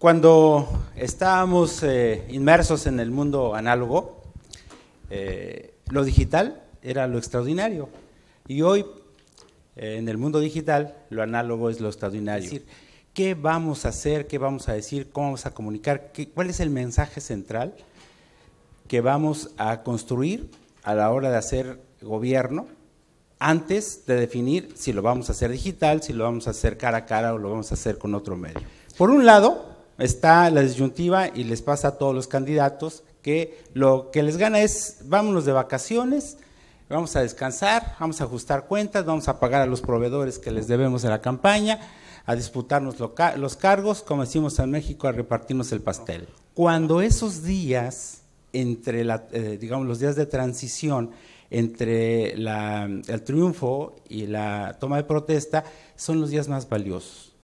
Cuando estábamos eh, inmersos en el mundo análogo, eh, lo digital era lo extraordinario. Y hoy, eh, en el mundo digital, lo análogo es lo extraordinario. Es decir, ¿qué vamos a hacer? ¿Qué vamos a decir? ¿Cómo vamos a comunicar? ¿Cuál es el mensaje central que vamos a construir a la hora de hacer gobierno antes de definir si lo vamos a hacer digital, si lo vamos a hacer cara a cara o lo vamos a hacer con otro medio? Por un lado, está la disyuntiva y les pasa a todos los candidatos que lo que les gana es vámonos de vacaciones, vamos a descansar, vamos a ajustar cuentas, vamos a pagar a los proveedores que les debemos de la campaña, a disputarnos los cargos, como decimos en México, a repartirnos el pastel. Cuando esos días, entre eh, digamos los días de transición, entre el triunfo y la toma de protesta, son los días más valiosos.